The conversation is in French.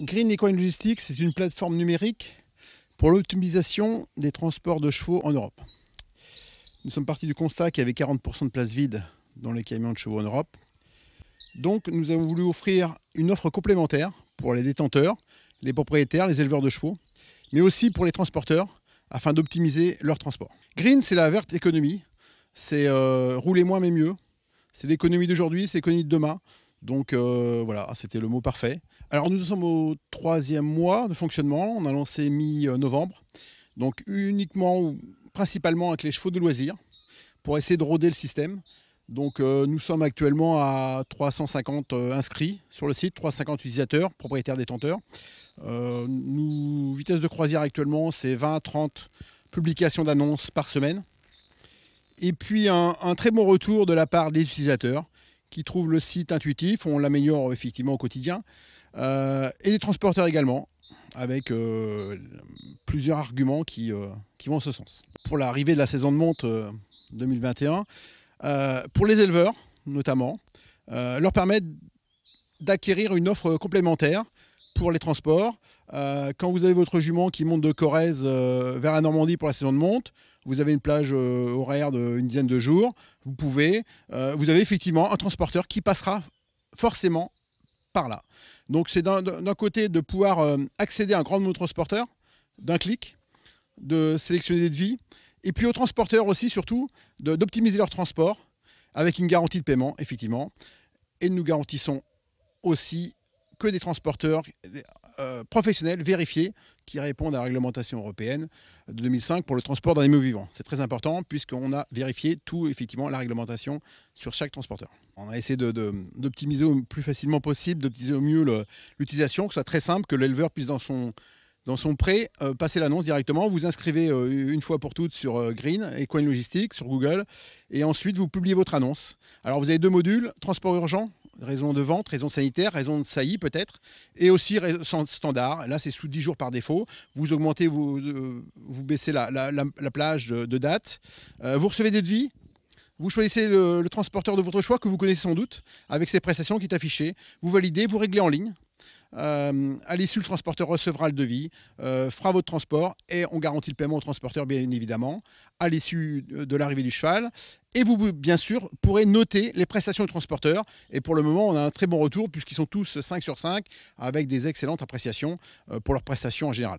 Green Equine Logistics, c'est une plateforme numérique pour l'optimisation des transports de chevaux en Europe. Nous sommes partis du constat qu'il y avait 40% de places vides dans les camions de chevaux en Europe. Donc nous avons voulu offrir une offre complémentaire pour les détenteurs, les propriétaires, les éleveurs de chevaux, mais aussi pour les transporteurs afin d'optimiser leur transport. Green, c'est la verte économie, c'est euh, rouler moins mais mieux, c'est l'économie d'aujourd'hui, c'est l'économie de demain, donc euh, voilà, c'était le mot parfait. Alors nous sommes au troisième mois de fonctionnement, on a lancé mi-novembre, donc uniquement ou principalement avec les chevaux de loisirs pour essayer de rôder le système. Donc euh, nous sommes actuellement à 350 euh, inscrits sur le site, 350 utilisateurs, propriétaires détenteurs. vitesse de croisière actuellement, c'est 20-30 publications d'annonces par semaine. Et puis un très bon retour de la part des utilisateurs qui trouvent le site intuitif. On l'améliore effectivement au quotidien. Euh, et les transporteurs également, avec euh, plusieurs arguments qui, euh, qui vont en ce sens. Pour l'arrivée de la saison de monte 2021, pour les éleveurs notamment, leur permettre d'acquérir une offre complémentaire pour les transports. quand vous avez votre jument qui monte de Corrèze vers la Normandie pour la saison de monte, vous avez une plage euh, horaire d'une dizaine de jours, vous pouvez, euh, vous avez effectivement un transporteur qui passera forcément par là. Donc c'est d'un côté de pouvoir euh, accéder à un grand nombre de transporteurs d'un clic, de sélectionner des devis, et puis aux transporteurs aussi surtout d'optimiser leur transport avec une garantie de paiement effectivement. Et nous garantissons aussi que des transporteurs euh, professionnels vérifiés qui répondent à la réglementation européenne de 2005 pour le transport d'animaux vivants. C'est très important puisqu'on a vérifié tout effectivement la réglementation sur chaque transporteur. On a essayé d'optimiser au plus facilement possible, d'optimiser au mieux l'utilisation, que ce soit très simple, que l'éleveur puisse dans son dans son prêt, euh, passer l'annonce directement. Vous inscrivez euh, une fois pour toutes sur Green Green, Equine Logistics, sur Google. Et ensuite, vous publiez votre annonce. Alors, vous avez deux modules, transport urgent, raison de vente, raison sanitaire, raison de saillie peut-être, et aussi sans standard. Là, c'est sous 10 jours par défaut. Vous augmentez, vous, euh, vous baissez la, plage de, date. Euh, vous recevez des devis, vous choisissez le, transporteur de votre choix que vous connaissez sans doute, avec ses prestations qui est affiché. Vous validez, vous réglez en ligne. Euh, à l'issue, le transporteur recevra le devis, fera votre transport et on garantit le paiement au transporteur, bien évidemment. À l'issue de l'arrivée du cheval, et vous, bien sûr, pourrez noter les prestations du transporteur. Et pour le moment, on a un très bon retour puisqu'ils sont tous 5 sur 5 avec des excellentes appréciations euh, pour leurs prestations en général.